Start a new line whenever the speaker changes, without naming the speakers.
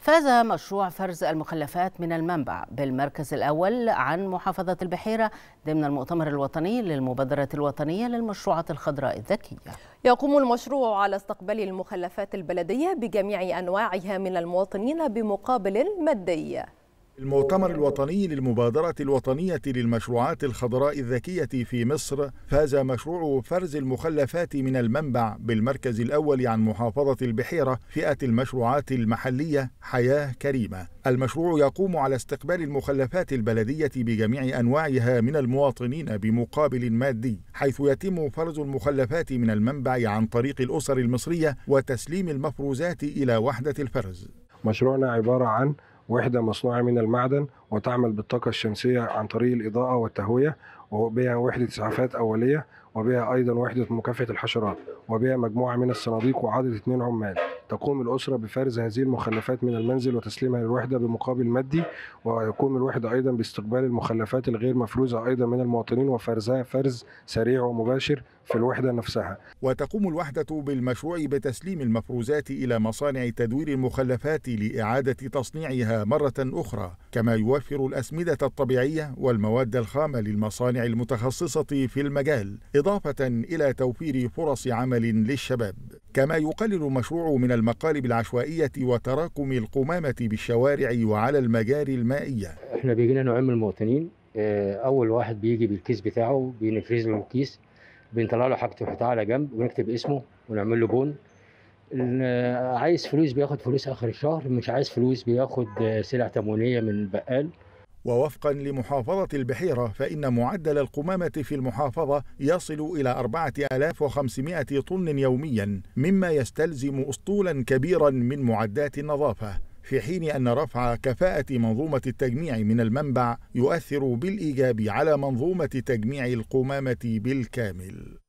فاز مشروع فرز المخلفات من المنبع بالمركز الأول عن محافظة البحيرة ضمن المؤتمر الوطني للمبادرة الوطنية للمشروعات الخضراء الذكية يقوم المشروع على استقبال المخلفات البلدية بجميع أنواعها من المواطنين بمقابل مادي
المؤتمر الوطني للمبادرة الوطنية للمشروعات الخضراء الذكية في مصر فاز مشروع فرز المخلفات من المنبع بالمركز الأول عن محافظة البحيرة فئة المشروعات المحلية حياة كريمة المشروع يقوم على استقبال المخلفات البلدية بجميع أنواعها من المواطنين بمقابل مادي حيث يتم فرز المخلفات من المنبع عن طريق الأسر المصرية وتسليم المفروزات إلى وحدة الفرز
مشروعنا عبارة عن وحدة مصنوعة من المعدن وتعمل بالطاقة الشمسية عن طريق الإضاءة والتهوية وبها وحدة إسعافات أولية وبها أيضا وحدة مكافحة الحشرات وبها مجموعة من الصناديق وعدد اثنين عمال تقوم الأسرة بفرز هذه المخلفات من المنزل وتسليمها للوحدة بمقابل مادي ويقوم الوحدة أيضا باستقبال المخلفات الغير مفروزة أيضا من المواطنين وفرزها فرز سريع ومباشر في الوحدة نفسها
وتقوم الوحدة بالمشروع بتسليم المفروزات إلى مصانع تدوير المخلفات لإعادة تصنيعها مرة أخرى كما يوفر الأسمدة الطبيعية والمواد الخامة للمصانع المتخصصة في المجال إضافة إلى توفير فرص عمل للشباب كما يقلل المشروع من المقالب العشوائية وتراكم القمامة بالشوارع وعلى المجاري المائية
احنا بيجينا نوعين من المواطنين آه، اول واحد بيجي بالكيس بتاعه بنفرز له الكيس بنطلع له حاجته بتاعه على جنب ونكتب اسمه ونعمل له بون آه، عايز فلوس بياخد فلوس اخر الشهر مش عايز فلوس بياخد آه، سلع تموينيه من بقال
ووفقا لمحافظة البحيرة فإن معدل القمامة في المحافظة يصل إلى 4500 طن يوميا مما يستلزم أسطولا كبيرا من معدات النظافة في حين أن رفع كفاءة منظومة التجميع من المنبع يؤثر بالإيجاب على منظومة تجميع القمامة بالكامل